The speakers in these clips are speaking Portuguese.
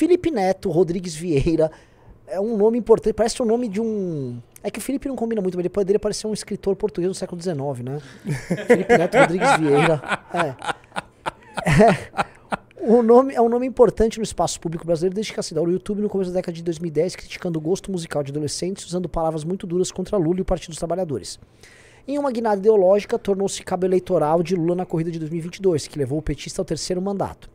Felipe Neto, Rodrigues Vieira, é um nome importante, parece o um nome de um. É que o Felipe não combina muito, mas ele poderia parecer um escritor português do século XIX, né? Felipe Neto Rodrigues Vieira. É. é. O nome é um nome importante no espaço público brasileiro desde que assinou o YouTube no começo da década de 2010, criticando o gosto musical de adolescentes, usando palavras muito duras contra Lula e o Partido dos Trabalhadores. Em uma guinada ideológica, tornou-se cabo eleitoral de Lula na corrida de 2022, que levou o petista ao terceiro mandato.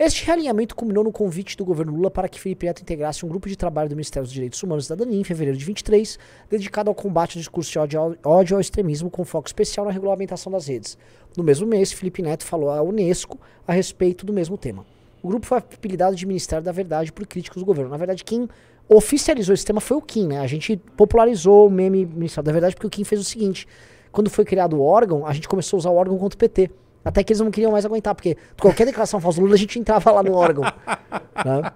Este realinhamento culminou no convite do governo Lula para que Felipe Neto integrasse um grupo de trabalho do Ministério dos Direitos Humanos e Cidadania em fevereiro de 23, dedicado ao combate ao discurso de ódio, e ao extremismo, com foco especial na regulamentação das redes. No mesmo mês, Felipe Neto falou à Unesco a respeito do mesmo tema. O grupo foi apelidado de Ministério da Verdade por críticos do governo. Na verdade, quem oficializou esse tema foi o Kim, né? A gente popularizou o meme Ministério da Verdade porque o Kim fez o seguinte: quando foi criado o órgão, a gente começou a usar o órgão contra o PT. Até que eles não queriam mais aguentar, porque qualquer declaração falsa do Lula a gente entrava lá no órgão. né?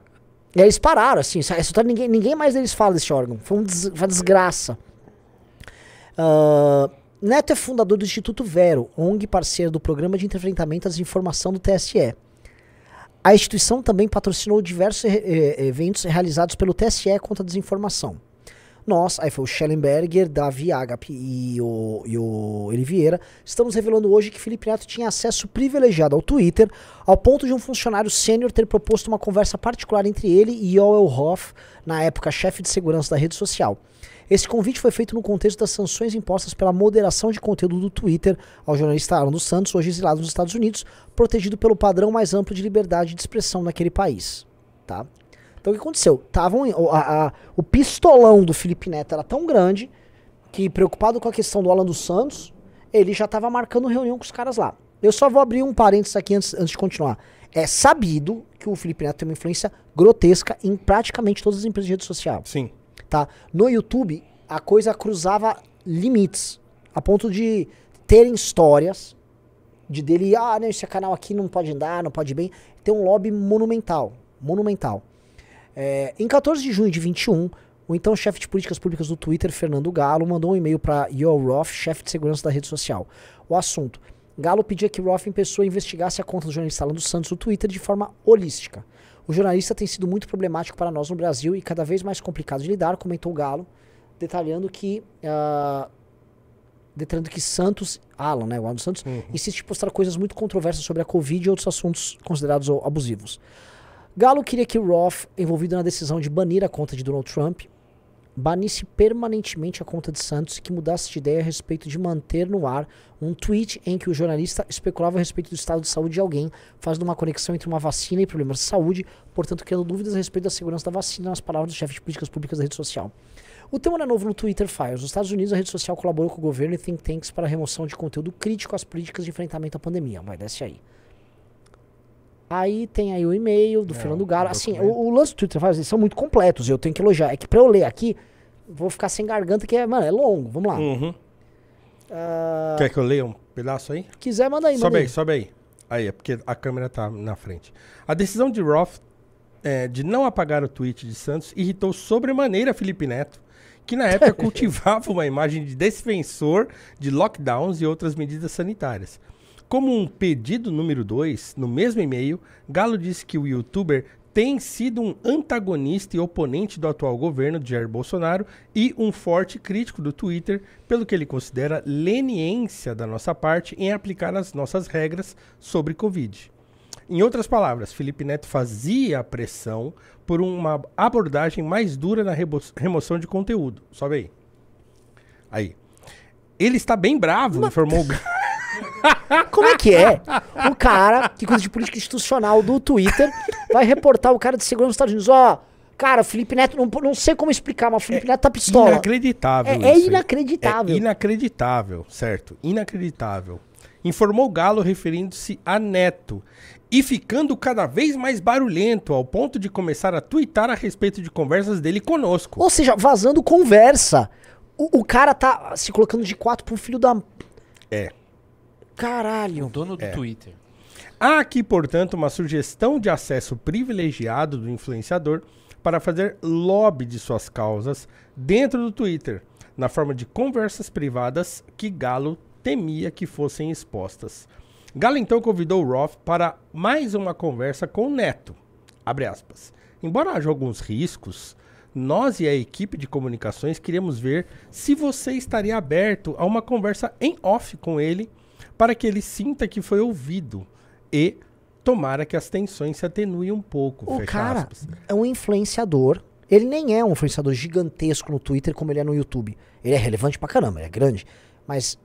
E aí eles pararam, assim. Essa história, ninguém, ninguém mais deles fala desse órgão. Foi, um des, uma desgraça. Uh, Neto é fundador do Instituto Vero, ONG parceira do Programa de Enfrentamento à Desinformação do TSE. A instituição também patrocinou diversos eh, eh, eventos realizados pelo TSE contra a desinformação nós, aí foi o Schellenberger, Davi Agape e o, e o Eli Vieira, estamos revelando hoje que Felipe Neto tinha acesso privilegiado ao Twitter, ao ponto de um funcionário sênior ter proposto uma conversa particular entre ele e Joel Hoff, na época chefe de segurança da rede social. Esse convite foi feito no contexto das sanções impostas pela moderação de conteúdo do Twitter ao jornalista Alan dos Santos, hoje exilado nos Estados Unidos, protegido pelo padrão mais amplo de liberdade de expressão naquele país. Tá? Então o que aconteceu? Tavam, a, a, o pistolão do Felipe Neto era tão grande que, preocupado com a questão do Alan dos Santos, ele já estava marcando reunião com os caras lá. Eu só vou abrir um parênteses aqui antes, antes de continuar. É sabido que o Felipe Neto tem uma influência grotesca em praticamente todas as empresas de rede social. Sim. Tá? No YouTube, a coisa cruzava limites, a ponto de terem histórias de dele, ah, não, esse canal aqui não pode andar, não pode bem. Tem um lobby monumental, monumental. É, em 14 de junho de 21, o então chefe de políticas públicas do Twitter, Fernando Galo, mandou um e-mail para Yoel Roth, chefe de segurança da rede social. O assunto: Galo pedia que Roth em pessoa investigasse a conta do jornalista Alan dos Santos no Twitter de forma holística. O jornalista tem sido muito problemático para nós no Brasil e cada vez mais complicado de lidar, comentou Galo, detalhando que. Uh, detalhando que Santos, Alan, né, o Alan dos Santos, uhum. insiste em postar coisas muito controversas sobre a Covid e outros assuntos considerados abusivos. Galo queria que o Roth, envolvido na decisão de banir a conta de Donald Trump, banisse permanentemente a conta de Santos e que mudasse de ideia a respeito de manter no ar um tweet em que o jornalista especulava a respeito do estado de saúde de alguém, fazendo uma conexão entre uma vacina e problemas de saúde, portanto criando dúvidas a respeito da segurança da vacina nas palavras do chefe de políticas públicas da rede social. O tema era é novo no Twitter Files. Nos Estados Unidos, a rede social colaborou com o governo e think tanks para a remoção de conteúdo crítico às políticas de enfrentamento à pandemia. Mas desce aí. Aí tem aí o e-mail do é, Fernando Galo. Assim, o, o, lance do Twitter faz, eles são muito completos, eu tenho que elogiar. É que pra eu ler aqui, vou ficar sem garganta, que é, mano, é longo. Vamos lá. Uhum. Uh... Quer que eu leia um pedaço aí? Quiser, manda aí, Sobe aí, aí, sobe aí. Aí, é porque a câmera tá na frente. A decisão de Roth é, de não apagar o tweet de Santos irritou sobremaneira Felipe Neto, que na época cultivava uma imagem de defensor de lockdowns e outras medidas sanitárias. Como um pedido número 2, no mesmo e-mail, Galo disse que o youtuber tem sido um antagonista e oponente do atual governo de Jair Bolsonaro e um forte crítico do Twitter, pelo que ele considera leniência da nossa parte em aplicar as nossas regras sobre Covid. Em outras palavras, Felipe Neto fazia a pressão por uma abordagem mais dura na remoção de conteúdo. Sobe aí. Aí. Ele está bem bravo, Mas... informou o Galo. Como é que é? O cara que cuida de política institucional do Twitter vai reportar o cara de segurança dos Estados Unidos. Ó, oh, cara, Felipe Neto, não, não sei como explicar, mas o Felipe é Neto tá pistola. Inacreditável. É, é inacreditável. É inacreditável, certo? Inacreditável. Informou Galo referindo-se a Neto e ficando cada vez mais barulhento, ao ponto de começar a twittar a respeito de conversas dele conosco. Ou seja, vazando conversa. O, o cara tá se colocando de quatro pro filho da. É. Caralho. O dono do é. Twitter. Há aqui, portanto, uma sugestão de acesso privilegiado do influenciador para fazer lobby de suas causas dentro do Twitter, na forma de conversas privadas que Galo temia que fossem expostas. Galo então convidou Roth para mais uma conversa com o Neto. Embora haja alguns riscos, nós e a equipe de comunicações queríamos ver se você estaria aberto a uma conversa em off com ele para que ele sinta que foi ouvido e tomara que as tensões se atenuem um pouco. O cara aspas. é um influenciador. Ele nem é um influenciador gigantesco no Twitter como ele é no YouTube. Ele é relevante pra caramba, ele é grande. Mas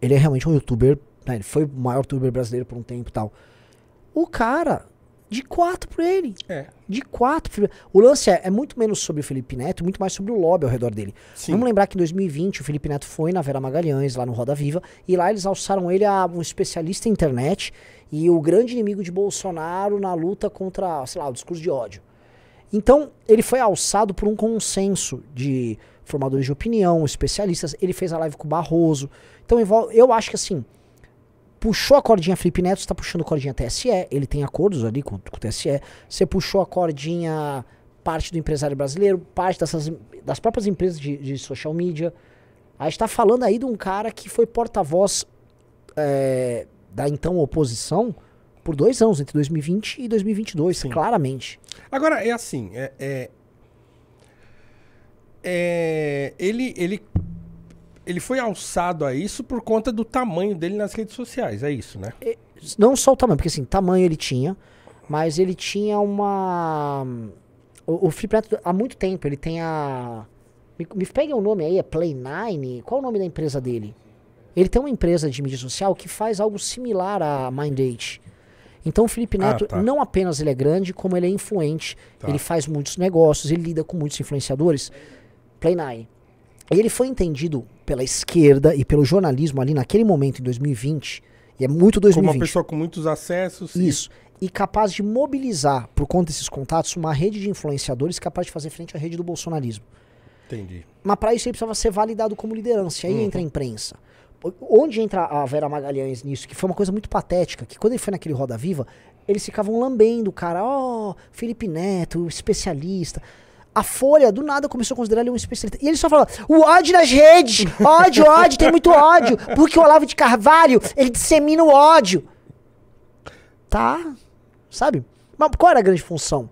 ele é realmente um youtuber. Né? Ele foi o maior youtuber brasileiro por um tempo e tal. O cara de quatro pra ele. É. De quatro. O lance é, é, muito menos sobre o Felipe Neto, muito mais sobre o lobby ao redor dele. Sim. Vamos lembrar que em 2020 o Felipe Neto foi na Vera Magalhães, lá no Roda Viva, e lá eles alçaram ele a um especialista em internet e o grande inimigo de Bolsonaro na luta contra, sei lá, o discurso de ódio. Então, ele foi alçado por um consenso de formadores de opinião, especialistas. Ele fez a live com o Barroso. Então, eu acho que assim puxou a cordinha Felipe Neto, está puxando a cordinha TSE, ele tem acordos ali com, com o TSE, você puxou a cordinha parte do empresário brasileiro, parte dessas, das próprias empresas de, de social media. A gente está falando aí de um cara que foi porta-voz é, da então oposição por dois anos, entre 2020 e 2022, Sim. claramente. Agora, é assim, é, é, é ele, ele ele foi alçado a isso por conta do tamanho dele nas redes sociais, é isso, né? É, não só o tamanho, porque assim, tamanho ele tinha, mas ele tinha uma. O, o Felipe Neto, há muito tempo, ele tem a. Me, me o nome aí, é Play 9 Qual é o nome da empresa dele? Ele tem uma empresa de mídia social que faz algo similar a Mindate. Então o Felipe ah, Neto, ah, tá. não apenas ele é grande, como ele é influente, tá. ele faz muitos negócios, ele lida com muitos influenciadores. Play 9 Ele foi entendido pela esquerda e pelo jornalismo ali naquele momento, em 2020, e é muito 2020. Como uma pessoa com muitos acessos. Isso. E... e capaz de mobilizar, por conta desses contatos, uma rede de influenciadores capaz de fazer frente à rede do bolsonarismo. Entendi. Mas para isso ele precisava ser validado como liderança. E aí uhum. entra a imprensa. Onde entra a Vera Magalhães nisso? Que foi uma coisa muito patética, que quando ele foi naquele Roda Viva, eles ficavam lambendo o cara, ó, oh, Felipe Neto, especialista. A Folha, do nada, começou a considerar ele um especialista. E ele só fala o ódio nas redes, ódio, ódio, tem muito ódio. Porque o Olavo de Carvalho, ele dissemina o ódio. Tá, sabe? Mas qual era a grande função?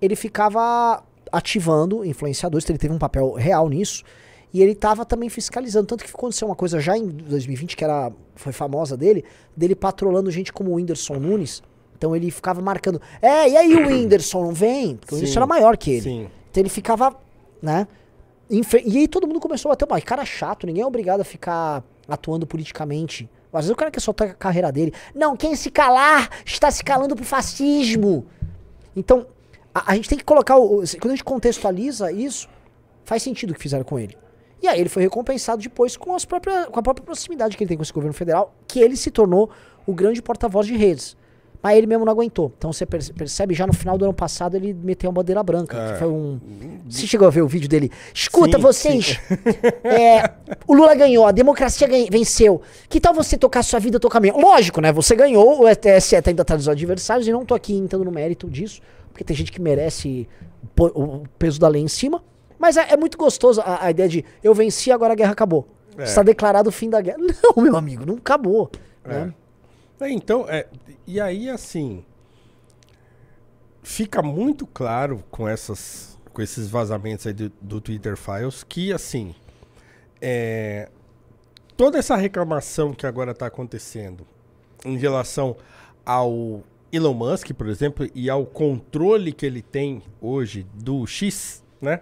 Ele ficava ativando influenciadores, ele teve um papel real nisso. E ele estava também fiscalizando. Tanto que aconteceu uma coisa já em 2020, que era, foi famosa dele, dele patrolando gente como o Whindersson Nunes. Então ele ficava marcando. É, e aí o Whindersson não vem? Porque o Whindersson era maior que ele. Sim. Então ele ficava, né? E aí todo mundo começou a bater o Cara chato, ninguém é obrigado a ficar atuando politicamente. Às vezes o cara quer soltar a carreira dele. Não, quem se calar está se calando pro fascismo. Então, a, a gente tem que colocar. O, quando a gente contextualiza isso, faz sentido o que fizeram com ele. E aí ele foi recompensado depois com, as próprias, com a própria proximidade que ele tem com esse governo federal, que ele se tornou o grande porta-voz de redes. Mas ele mesmo não aguentou. Então você percebe, já no final do ano passado ele meteu uma bandeira branca. É. Que foi um... Hum, você chegou a ver o vídeo dele? Escuta, sim, vocês! Sim. É, o Lula ganhou, a democracia ganha, venceu. Que tal você tocar sua vida, tocar minha? Lógico, né? Você ganhou, o STF ainda é, tá dos adversários, e não estou aqui entrando no mérito disso, porque tem gente que merece o peso da lei em cima. Mas é, é muito gostoso a, a, ideia de eu venci, agora a guerra acabou. É. Está declarado o fim da guerra. Não, meu amigo, não acabou. Né? É. Né? É, então, é, e aí assim, fica muito claro com essas com esses vazamentos aí do, do Twitter Files que assim, é, toda essa reclamação que agora está acontecendo em relação ao Elon Musk, por exemplo, e ao controle que ele tem hoje do X, né?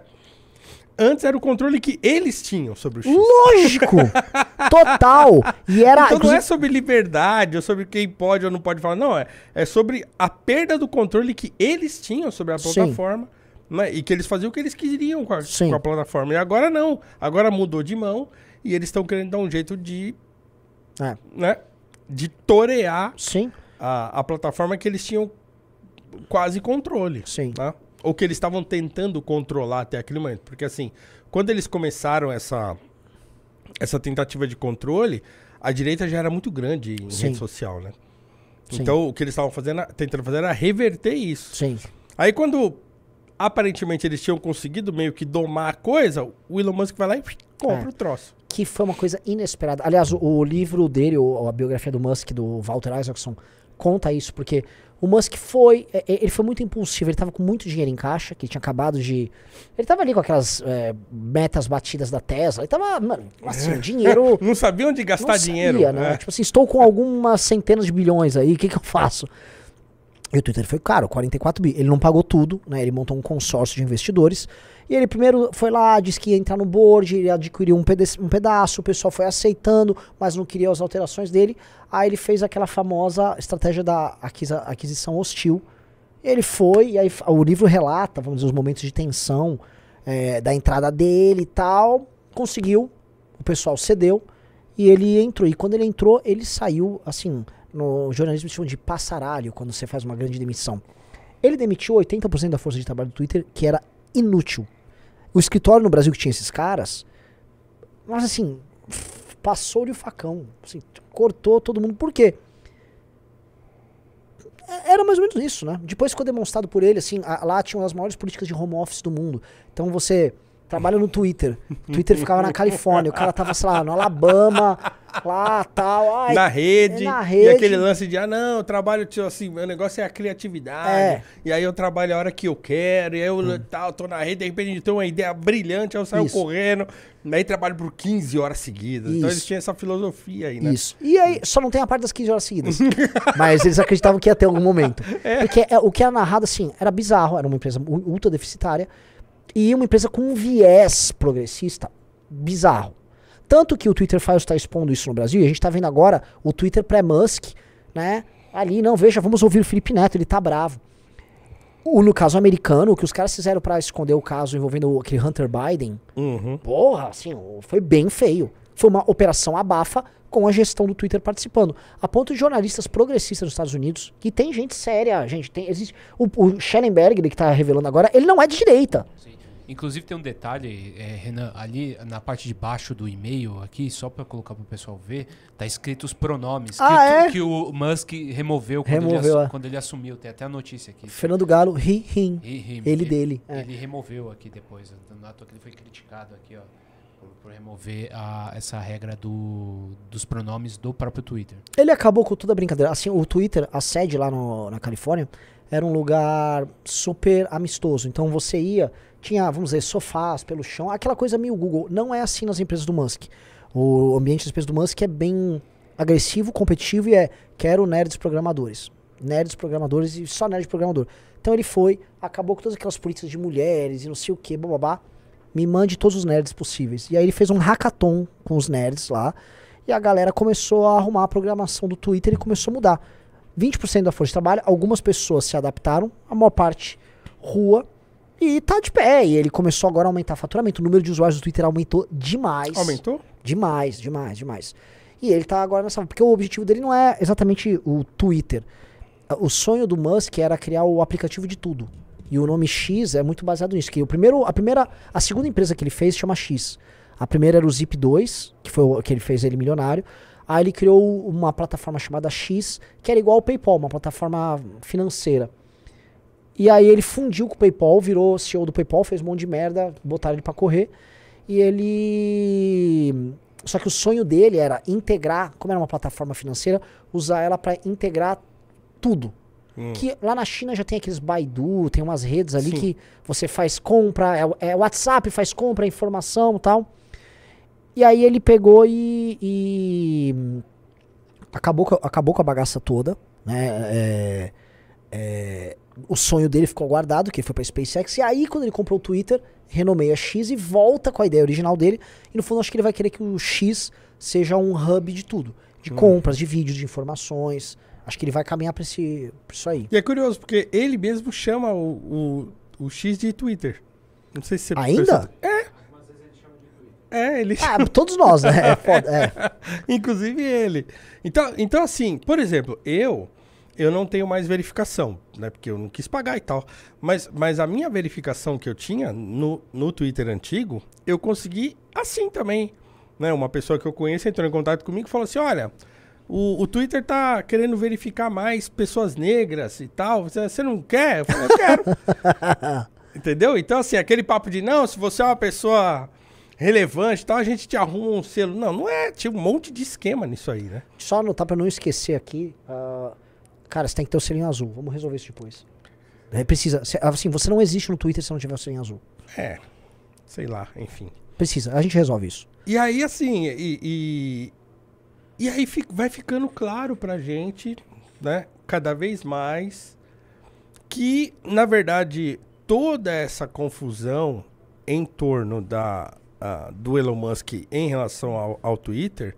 antes era o controle que eles tinham sobre o X. Lógico! Total! E era. Então não é sobre liberdade ou sobre quem pode ou não pode falar, não. É, é sobre a perda do controle que eles tinham sobre a plataforma. Né? E que eles faziam o que eles queriam com a, com a plataforma. E agora não. Agora mudou de mão e eles estão querendo dar um jeito de. É. Né? De torear Sim. A, a plataforma que eles tinham quase controle. Sim. Né? ou que eles estavam tentando controlar até aquele momento. Porque assim, quando eles começaram essa, essa tentativa de controle, a direita já era muito grande em Sim. rede social, né? Sim. Então o que eles estavam fazendo, tentando fazer era reverter isso. Sim. Aí quando aparentemente eles tinham conseguido meio que domar a coisa, o Elon Musk vai lá e compra é. o troço. Que foi uma coisa inesperada. Aliás, o, o livro dele, o, a biografia do Musk, do Walter Isaacson, conta isso, porque o Musk foi. É, é, ele foi muito impulsivo, ele tava com muito dinheiro em caixa, que tinha acabado de. Ele tava ali com aquelas é, metas batidas da Tesla. Ele tava, mano, assim, é. dinheiro. não sabia onde gastar não dinheiro. Sabia, né? É. Tipo assim, estou com algumas centenas de bilhões aí, o que, que eu faço? E o Twitter foi caro, 44 bi. Ele não pagou tudo, né? Ele montou um consórcio de investidores. E ele primeiro foi lá, disse que ia entrar no board, ele adquiriu um, um pedaço, o pessoal foi aceitando, mas não queria as alterações dele. Aí ele fez aquela famosa estratégia da aquisição hostil. Ele foi, e aí o livro relata, vamos dizer, os momentos de tensão é, da entrada dele e tal. Conseguiu, o pessoal cedeu, e ele entrou. E quando ele entrou, ele saiu, assim, no jornalismo chamam de passaralho, quando você faz uma grande demissão. Ele demitiu 80% da força de trabalho do Twitter, que era inútil. O escritório no Brasil que tinha esses caras, mas assim, passou-lhe o facão. Assim, cortou todo mundo. Por quê? É, era mais ou menos isso, né? Depois ficou demonstrado por ele, assim, a, lá tinham as maiores políticas de home office do mundo. Então você Trabalho no Twitter. Twitter ficava na Califórnia. O cara tava, sei lá, no Alabama, lá, tal. Ai, na é rede. É na rede. E aquele lance de, ah, não, eu trabalho, tipo assim, meu negócio é a criatividade. É. E aí eu trabalho a hora que eu quero. E aí eu hum. tal, tô na rede, de repente tem uma ideia brilhante, aí eu saio Isso. correndo. Daí trabalho por 15 horas seguidas. Isso. Então eles tinham essa filosofia aí, né? Isso. E aí, só não tem a parte das 15 horas seguidas. mas eles acreditavam que ia ter algum momento. É. Porque é, o que era é narrado, assim, era bizarro. Era uma empresa ultra deficitária. E uma empresa com um viés progressista bizarro. Tanto que o Twitter Files está expondo isso no Brasil, e a gente está vendo agora o Twitter pré-Musk, né? Ali, não, veja, vamos ouvir o Felipe Neto, ele tá bravo. O, no caso americano, o que os caras fizeram para esconder o caso envolvendo aquele Hunter Biden, uhum. porra, assim, foi bem feio. Foi uma operação abafa com a gestão do Twitter participando. A ponto de jornalistas progressistas nos Estados Unidos, que tem gente séria, gente, tem, existe, o, o Schellenberg, que tá revelando agora, ele não é de direita. Sim. Inclusive tem um detalhe, é, Renan, ali na parte de baixo do e-mail aqui, só para colocar para o pessoal ver, tá escrito os pronomes ah, que, é? que, o Musk removeu, quando, removeu, ele é. quando ele assumiu. Tem até a notícia aqui. Fernando Galo, he, him. He, him. Ele, ele dele. É. Ele removeu aqui depois. Na toa que ele foi criticado aqui, ó. Por, por remover a, essa regra do, dos pronomes do próprio Twitter. Ele acabou com toda a brincadeira. Assim, o Twitter, a sede lá no, na Califórnia, era um lugar super amistoso. Então você ia tinha, vamos dizer, sofás pelo chão, aquela coisa meio Google. Não é assim nas empresas do Musk. O ambiente das empresas do Musk é bem agressivo, competitivo e é quero nerds programadores. Nerds programadores e só nerd programador. Então ele foi, acabou com todas aquelas políticas de mulheres e não sei o que, bababá. Me mande todos os nerds possíveis. E aí ele fez um hackathon com os nerds lá. E a galera começou a arrumar a programação do Twitter e começou a mudar. 20% da força de trabalho, algumas pessoas se adaptaram, a maior parte rua, e tá de pé. E ele começou agora a aumentar o faturamento. O número de usuários do Twitter aumentou demais. Aumentou? Demais, demais, demais. E ele tá agora nessa. Porque o objetivo dele não é exatamente o Twitter. O sonho do Musk era criar o aplicativo de tudo. E o nome X é muito baseado nisso. Que o primeiro, a primeira, a segunda empresa que ele fez chama X. A primeira era o Zip 2, que foi o que ele fez ele milionário. Aí ele criou uma plataforma chamada X, que era igual ao PayPal, uma plataforma financeira. E aí ele fundiu com o PayPal, virou CEO do PayPal, fez um monte de merda, botaram ele para correr. E ele só que o sonho dele era integrar, como era uma plataforma financeira, usar ela para integrar tudo. Hum. Que lá na China já tem aqueles Baidu, tem umas redes ali Sim. que você faz compra, é, é, WhatsApp, faz compra, informação tal. E aí ele pegou e, e acabou, acabou com a bagaça toda, né? É, é, o sonho dele ficou guardado, que foi pra SpaceX. E aí, quando ele comprou o Twitter, renomeia X e volta com a ideia original dele. E no fundo, acho que ele vai querer que o X seja um hub de tudo: de hum. compras, de vídeos, de informações. Acho que ele vai caminhar pra, esse, pra isso aí. E é curioso, porque ele mesmo chama o, o, o X de Twitter. Não sei se você Ainda? Percebe. É. É, ele. Ah, todos nós, né? É foda, é. Inclusive ele. Então, então, assim, por exemplo, eu eu não tenho mais verificação, né? Porque eu não quis pagar e tal. Mas, mas a minha verificação que eu tinha no, no Twitter antigo, eu consegui assim também. Né? Uma pessoa que eu conheço entrou em contato comigo e falou assim: olha. O, o, Twitter tá querendo verificar mais pessoas negras e tal. Você, você não quer? Eu falei, eu quero. Entendeu? Então, assim, aquele papo de não, se você é uma pessoa relevante e tal, a gente te arruma um selo. Não, não é. Tinha um monte de esquema nisso aí, né? Só anotar para não esquecer aqui. Uh, Cara, você tem que ter o selinho azul. Vamos resolver isso depois. É, precisa. Assim, você não existe no Twitter se não tiver o selinho azul. É. Sei lá, enfim. Precisa. A gente resolve isso. E aí, assim, e, e, e aí fica, vai ficando claro pra gente, né, cada vez mais, que, na verdade, toda essa confusão em torno da, do Elon Musk em relação ao, ao Twitter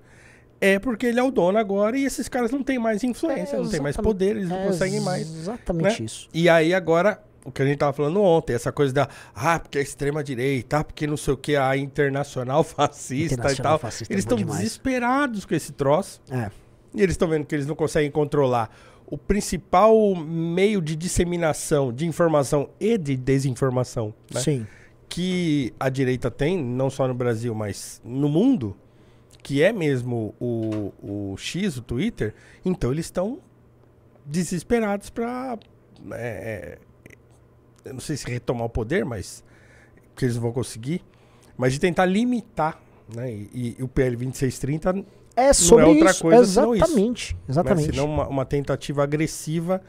é porque ele é o dono agora e esses caras não têm mais influência, é, não têm mais poder, eles não é, conseguem mais. Exatamente né? isso. E aí agora, o que a gente tava falando ontem, essa coisa da, ah, porque a é extrema-direita, ah, porque não sei o que, a internacional fascista internacional e tal. Fascista é eles estão é desesperados com esse troço. É. E eles estão vendo que eles não conseguem controlar o principal meio de disseminação de informação e de desinformação né? que a direita tem, não só no Brasil, mas no mundo, que é mesmo o, o X, o Twitter, então eles estão desesperados para. É, é, eu não sei se retomar o poder, mas. que eles vão conseguir. Mas de tentar limitar. Né? E, e o PL 2630 é, é sobre não é outra isso. coisa exatamente, senão isso. Exatamente. Né? Senão uma, uma tentativa agressiva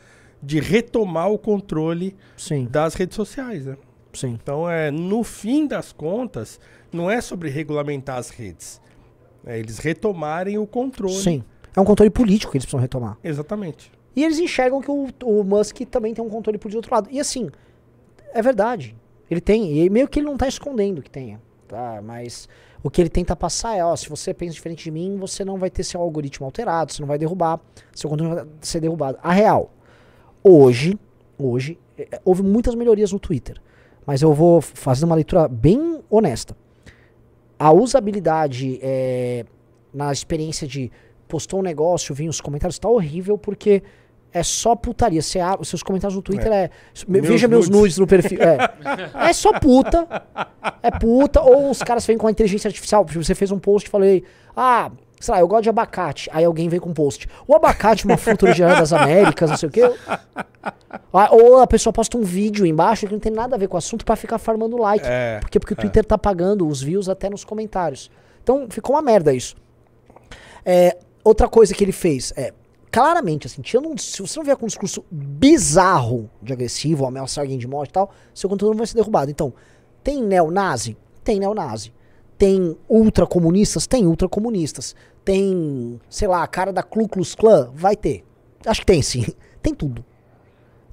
de retomar o controle Sim. das redes sociais. Né? Sim. Então, é, no fim das contas, não é sobre regulamentar as redes. É eles retomarem o controle. Sim. É um controle político que eles precisam retomar. Exatamente. E eles enxergam que o, o Musk também tem um controle por outro lado. E assim, é verdade. Ele tem, e meio que ele não está escondendo que tenha, tá? Mas o que ele tenta passar é, ó, se você pensa diferente de mim, você não vai ter seu algoritmo alterado, você não vai derrubar, seu controle vai ser derrubado. A real, hoje, hoje, é, houve muitas melhorias no Twitter. Mas eu vou fazer uma leitura bem honesta a usabilidade é, na experiência de postou um negócio, vinha os comentários, tá horrível porque é só putaria. seus comentários no Twitter é. é meus veja nudes. meus nudes no perfil. É. é só puta. É puta. Ou os caras vêm com a inteligência artificial. Tipo, você fez um post e falei. Ah, sei lá, eu gosto de abacate. Aí alguém vem com um post. O abacate, é uma fruta originária das Américas, não sei o quê. Ah, ou a pessoa posta um vídeo embaixo que não tem nada a ver com o assunto para ficar farmando like. É, Porque é. o Twitter tá pagando os views até nos comentários. Então ficou uma merda isso. É, outra coisa que ele fez é. Claramente, assim, se você não vier com um discurso bizarro de agressivo, ameaçar alguém de morte e tal, seu conteúdo vai ser derrubado. Então, tem neonazi? Tem neonazi. Tem ultracomunistas? Tem ultracomunistas. Tem, sei lá, a cara da Ku Klux Klan? Vai ter. Acho que tem sim. Tem tudo.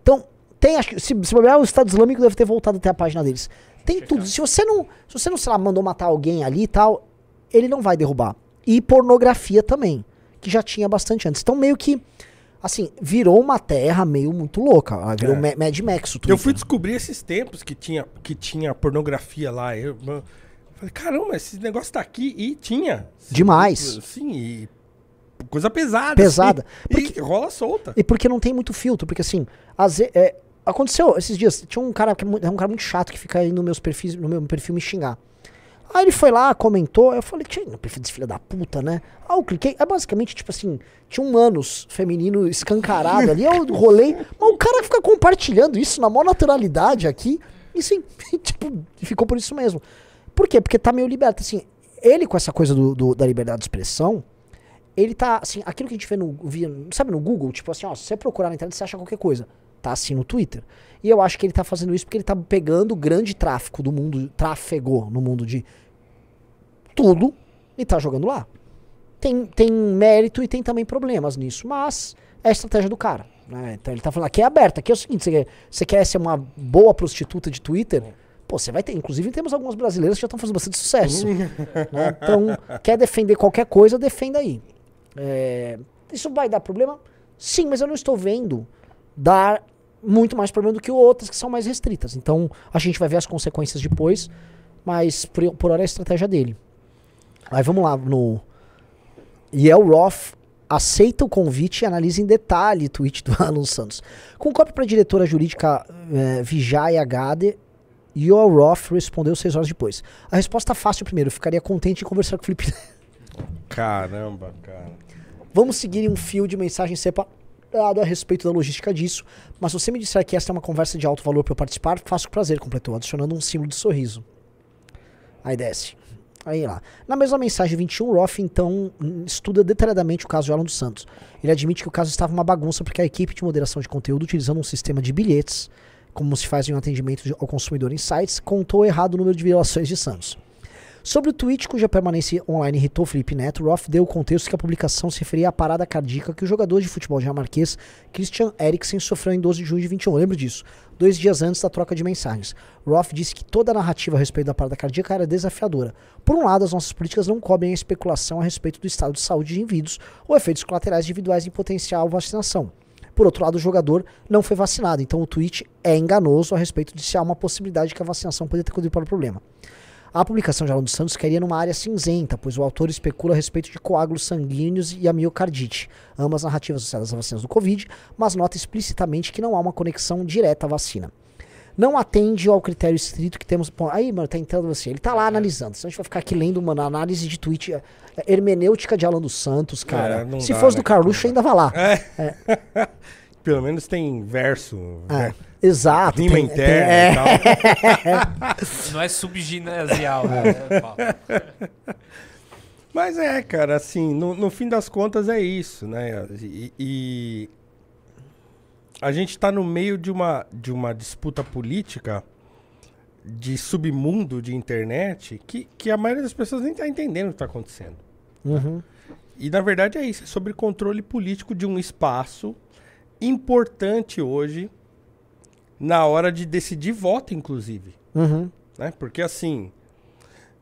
Então, tem, acho que, se, se bobear, o Estado Islâmico deve ter voltado até a página deles. Tem tudo. Se você não, se você não, sei lá, mandou matar alguém ali e tal, ele não vai derrubar. E pornografia também, que já tinha bastante antes. Então, meio que, assim, virou uma terra meio muito louca. virou é. Mad Max. Eu fui descobrir esses tempos que tinha, que tinha pornografia lá. Eu, Falei, caramba, esse negócio tá aqui e tinha. Demais. Tipo, sim, e coisa pesada. Pesada. Assim, porque, rola solta. E porque não tem muito filtro, porque assim, às vezes, é, aconteceu esses dias, tinha um cara que é, é um cara muito chato que fica aí no meus perfis, no meu perfil me xingar. Aí ele foi lá, comentou, eu falei, tinha no perfil desse filho da puta, né? Aí eu cliquei, é basicamente, tipo assim, tinha um anos feminino escancarado ali, eu rolei, mas o cara fica compartilhando isso na maior naturalidade aqui, e sim, tipo, ficou por isso mesmo. Por quê? Porque tá meio liberto. Assim, ele com essa coisa do, do, da liberdade de expressão, ele tá, assim, aquilo que a gente vê no, via, sabe, no Google, tipo assim, ó, se você procurar na internet, você acha qualquer coisa. Tá assim no Twitter. E eu acho que ele tá fazendo isso porque ele tá pegando o grande tráfico do mundo, trafegou no mundo de tudo e tá jogando lá. Tem, tem mérito e tem também problemas nisso, mas é a estratégia do cara. Né? Então ele tá falando, aqui é aberto, aqui é o seguinte, você quer, você quer ser uma boa prostituta de Twitter? É. Pô, você vai ter. Inclusive, temos algumas brasileiras que já estão fazendo bastante sucesso. né? Então, quer defender qualquer coisa, defenda aí. É, isso vai dar problema? Sim, mas eu não estou vendo dar muito mais problema do que outras que são mais restritas. Então, a gente vai ver as consequências depois, mas por, por hora é a estratégia dele. Aí vamos lá, no. Yale Roth aceita o convite e analisa em detalhe o tweet do Alan Santos. Com cópia para a diretora jurídica eh, Vijay Agade, Roth respondeu seis horas depois. A resposta fácil primeiro, eu ficaria contente em conversar com o Felipe. Caramba, cara. Vamos seguir em um fio de mensagem separado a respeito da logística disso, mas se você me disser que esta é uma conversa de alto valor para eu participar, faço com prazer, completou, adicionando um símbolo de sorriso. Aí desce. Aí lá. Na mesma mensagem 21, Roth então estuda detalhadamente o caso de Alan dos Santos. Ele admite que o caso estava uma bagunça porque a equipe de moderação de conteúdo, utilizando um sistema de bilhetes, como se faz em um atendimento ao consumidor em sites, contou errado o número de violações de Santos. Sobre o tweet cuja permanência online irritou Felipe Neto, Roth deu o contexto que a publicação se referia à parada cardíaca que o jogador de futebol dinamarquês Christian Eriksen sofreu em 12 de junho de 21. lembro disso, dois dias antes da troca de mensagens. Roth disse que toda a narrativa a respeito da parada cardíaca era desafiadora. Por um lado, as nossas políticas não cobrem a especulação a respeito do estado de saúde de indivíduos ou efeitos colaterais individuais em potencial vacinação. Por outro lado, o jogador não foi vacinado. Então o tweet é enganoso a respeito de se há uma possibilidade de que a vacinação poderia ter contribuído para o problema. A publicação de Alan dos Santos queria numa área cinzenta, pois o autor especula a respeito de coágulos sanguíneos e a miocardite, ambas narrativas associadas às vacinas do Covid, mas nota explicitamente que não há uma conexão direta à vacina não atende ao critério estrito que temos. Aí, mano, tá entrando você. Assim, ele tá lá é. analisando. Senão a gente vai ficar aqui lendo, uma análise de tweet é, é, hermenêutica de Alan dos Santos, cara. É, Se dá, fosse né? do Carluxo, ainda vai lá. Pelo menos tem verso. Né? Exato. Rima tem, interna tem, e tal. não é subginasial, né? Mas é, cara, assim, no, no, fim das contas é isso, né? e, e a gente está no meio de uma, de uma disputa política de submundo de internet que, que a maioria das pessoas nem está entendendo o que está acontecendo. Né? Uhum. E na verdade é isso, é sobre controle político de um espaço importante hoje na hora de decidir voto, inclusive. Uhum. Né? Porque assim,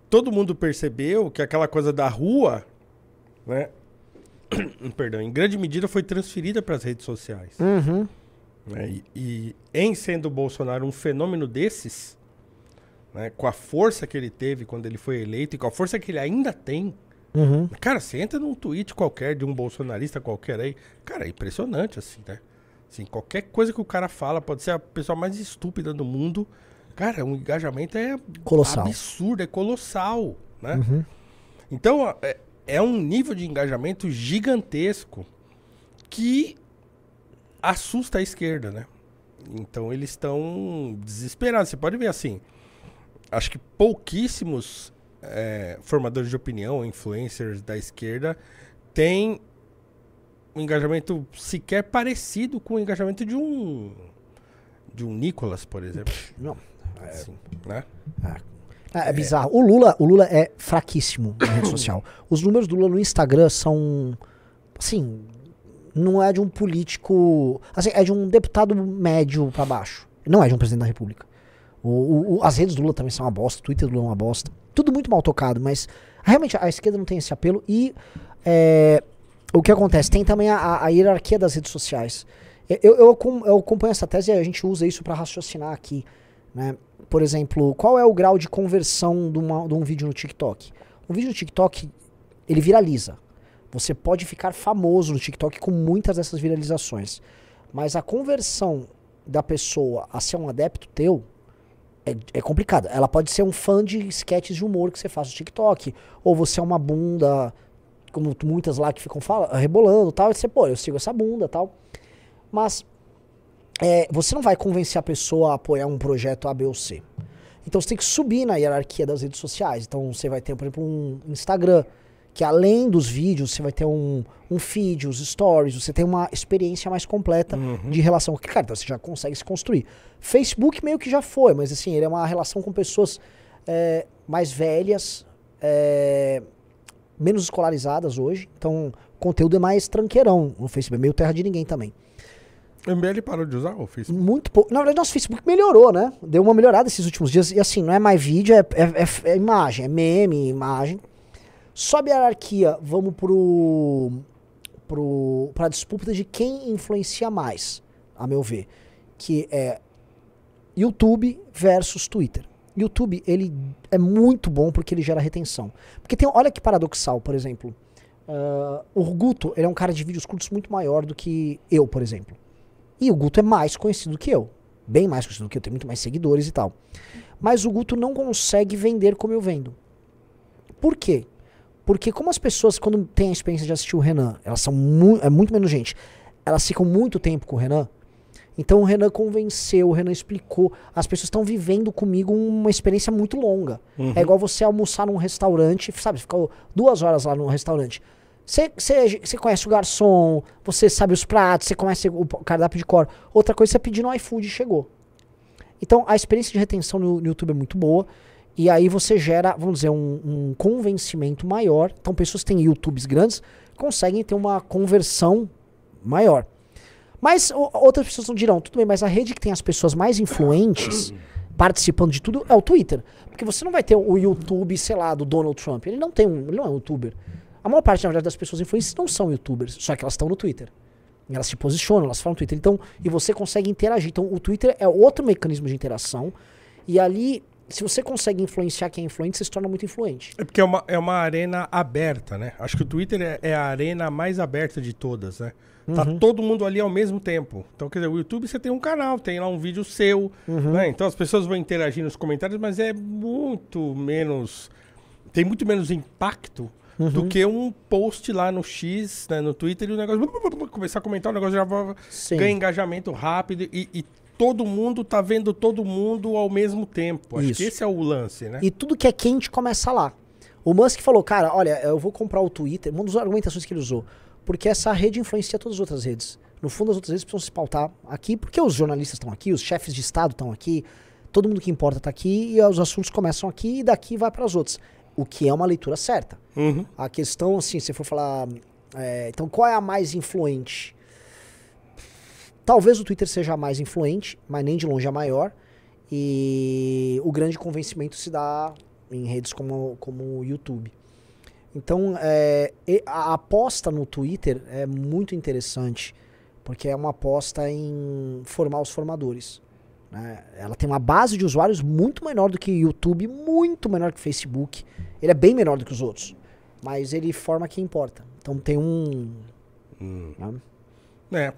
todo mundo percebeu que aquela coisa da rua, né? Perdão, em grande medida foi transferida para as redes sociais. Uhum. Né? E, e, em sendo o Bolsonaro um fenômeno desses, né? com a força que ele teve quando ele foi eleito e com a força que ele ainda tem, uhum. cara, você entra num tweet qualquer de um bolsonarista qualquer aí, cara, é impressionante assim, né? Assim, qualquer coisa que o cara fala pode ser a pessoa mais estúpida do mundo. Cara, o um engajamento é colossal. absurdo, é colossal, né? Uhum. Então, é, é um nível de engajamento gigantesco que assusta a esquerda, né? Então eles estão desesperados. Você pode ver assim, acho que pouquíssimos é, formadores de opinião, influencers da esquerda, têm um engajamento sequer parecido com o engajamento de um de um Nicolas, por exemplo. Não. É, é assim, né? Ah, é, né? é, é bizarro. O Lula, o Lula é fraquíssimo na rede social. Os números do Lula no Instagram são assim, não é de um político. Assim, é de um deputado médio para baixo. Não é de um presidente da República. O, o, as redes do Lula também são uma bosta, o Twitter do Lula é uma bosta. Tudo muito mal tocado, mas realmente a esquerda não tem esse apelo. E é, o que acontece? Tem também a, a hierarquia das redes sociais. Eu, eu, eu, acompanho essa tese e a gente usa isso para raciocinar aqui. Né? Por exemplo, qual é o grau de conversão de, uma, de um vídeo no TikTok? Um vídeo no TikTok, ele viraliza. Você pode ficar famoso no TikTok com muitas dessas viralizações. Mas a conversão da pessoa a ser um adepto teu é, é complicada. Ela pode ser um fã de sketches de humor que você faz no TikTok. Ou você é uma bunda, como muitas lá que ficam fala, rebolando tal. E você, pô, eu sigo essa bunda tal. Mas é, você não vai convencer a pessoa a apoiar um projeto A, B ou C. Então você tem que subir na hierarquia das redes sociais. Então você vai ter, por exemplo, um Instagram que além dos vídeos, você vai ter um, um feed, os stories, você tem uma experiência mais completa uhum. de relação. Que, cara, então você já consegue se construir. Facebook meio que já foi, mas assim, ele é uma relação com pessoas é, mais velhas, é, menos escolarizadas hoje. Então, o conteúdo é mais tranqueirão no Facebook, é meio terra de ninguém também. O MBL parou de usar o Facebook? Muito pouco. Na verdade, nosso Facebook melhorou, né? Deu uma melhorada esses últimos dias. E assim, não é mais vídeo, é, é, é, é imagem, é meme, imagem. Sobe a hierarquia, vamos pro, pro, pra disputa de quem influencia mais, a meu ver. Que é YouTube versus Twitter. YouTube, ele é muito bom porque ele gera retenção. Porque tem, olha que paradoxal, por exemplo. Uh, o Guto, ele é um cara de vídeos curtos muito maior do que eu, por exemplo. E o Guto é mais conhecido que eu. Bem mais conhecido que eu, tem muito mais seguidores e tal. Mas o Guto não consegue vender como eu vendo. Por quê? Porque como as pessoas, quando têm a experiência de assistir o Renan, elas são mu é muito menos gente, elas ficam muito tempo com o Renan. Então o Renan convenceu, o Renan explicou. As pessoas estão vivendo comigo uma experiência muito longa. Uhum. É igual você almoçar num restaurante, sabe? Ficou duas horas lá num restaurante. Você conhece o garçom, você sabe os pratos, você conhece o cardápio de cor. Outra coisa, você pedir no iFood e chegou. Então a experiência de retenção no, no YouTube é muito boa. E aí você gera, vamos dizer, um, um convencimento maior. Então, pessoas que têm YouTubes grandes conseguem ter uma conversão maior. Mas o, outras pessoas não dirão, tudo bem, mas a rede que tem as pessoas mais influentes participando de tudo é o Twitter. Porque você não vai ter o YouTube, sei lá, do Donald Trump. Ele não tem um, ele não é um youtuber. A maior parte, na verdade, das pessoas influentes não são youtubers, só que elas estão no Twitter. Elas se posicionam, elas falam no Twitter. Então, e você consegue interagir. Então, o Twitter é outro mecanismo de interação. E ali se você consegue influenciar quem é influente, você se torna muito influente. É porque é uma, é uma arena aberta, né? Acho que o Twitter é, é a arena mais aberta de todas, né? Tá uhum. Tá todo mundo ali ao mesmo tempo. Então, quer dizer, o YouTube você tem um canal, tem lá um vídeo seu, uhum. né? Então as pessoas vão interagir nos comentários, mas é muito menos. Tem muito menos impacto Uhum. do que um post lá no X, né, no Twitter, e o negócio. Começar a comentar, o negócio já vai ganhar engajamento rápido e, e todo mundo tá vendo todo mundo ao mesmo tempo. Acho Isso. que esse é o lance, né? E tudo que é quente começa lá. O Musk falou, cara, olha, eu vou comprar o Twitter. Uma das argumentações que ele usou. Porque essa rede influencia todas as outras redes. No fundo, as outras redes precisam se pautar aqui, porque os jornalistas estão aqui, os chefes de Estado estão aqui, todo mundo que importa está aqui, e os assuntos começam aqui e daqui vai para as outras. O que é uma leitura certa. Uhum. A questão, assim, se for falar. É, então, qual é a mais influente? Talvez o Twitter seja mais influente, mas nem de longe a é maior. E o grande convencimento se dá em redes como, como o YouTube. Então, é, a aposta no Twitter é muito interessante, porque é uma aposta em formar os formadores. Né? Ela tem uma base de usuários muito menor do que o YouTube, muito menor que o Facebook. Ele é bem menor do que os outros, mas ele forma quem importa. Então, tem um. Hum. Né? É.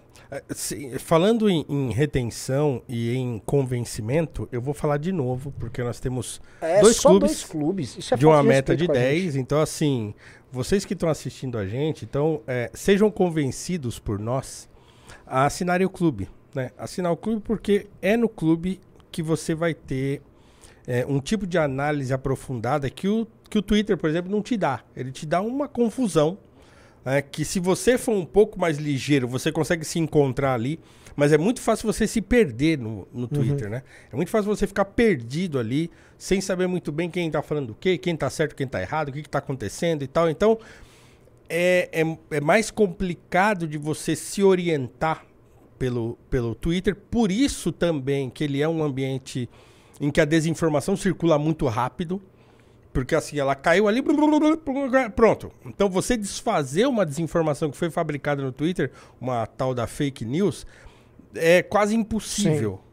Se, falando em, em, retenção e em convencimento, eu vou falar de novo, porque nós temos é, dois, clubes dois, clubes é de uma meta de 10. Então, assim, vocês que estão assistindo a gente, então, é, sejam convencidos por nós a assinarem o clube. Né? Assinar o clube porque é no clube que você vai ter é, um tipo de análise aprofundada que o, que o Twitter, por exemplo, não te dá. Ele te dá uma confusão é, que se você for um pouco mais ligeiro, você consegue se encontrar ali, mas é muito fácil você se perder no, no uhum. Twitter, uhum. né? É muito fácil você ficar perdido ali, sem saber muito bem quem tá falando o quê, quem tá certo, quem tá errado, o que, que tá acontecendo e tal. Então, é, é, é mais complicado de você se orientar pelo, pelo Twitter, por isso também que ele é um ambiente em que a desinformação circula muito rápido. Porque assim, ela caiu ali. Pronto. Então você desfazer uma desinformação que foi fabricada no Twitter, uma tal da fake news, é quase impossível. Sim.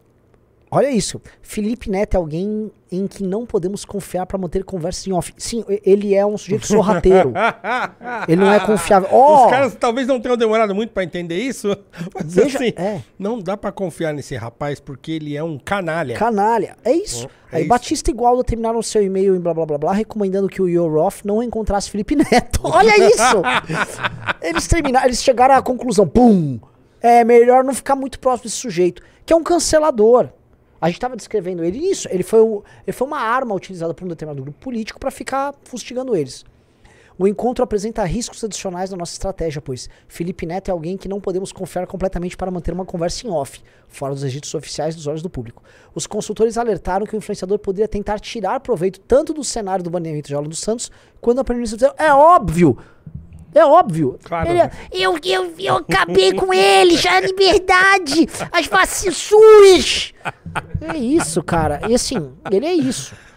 Olha isso. Felipe Neto é alguém em que não podemos confiar para manter conversa em off. Sim, ele é um sujeito sorrateiro. ele não é confiável. Oh, Os caras talvez não tenham demorado muito para entender isso. Mas veja, assim, é. não dá para confiar nesse rapaz porque ele é um canalha. Canalha. É isso. Oh, é Aí isso. Batista e Igualdo terminaram seu e-mail em blá blá blá blá, recomendando que o Off não encontrasse Felipe Neto. Olha isso! eles terminaram, eles chegaram à conclusão, pum! É melhor não ficar muito próximo desse sujeito, que é um cancelador. A gente estava descrevendo ele isso. Ele foi, o, ele foi uma arma utilizada por um determinado grupo político para ficar fustigando eles. O encontro apresenta riscos adicionais na nossa estratégia, pois Felipe Neto é alguém que não podemos confiar completamente para manter uma conversa em off, fora dos registros oficiais dos olhos do público. Os consultores alertaram que o influenciador poderia tentar tirar proveito tanto do cenário do banimento de Aula dos Santos, quanto da permanência do... É óbvio! É óbvio. Claro. É, eu, eu, eu acabei com ele, já é liberdade, as vacinas. É isso, cara. E assim, ele é isso.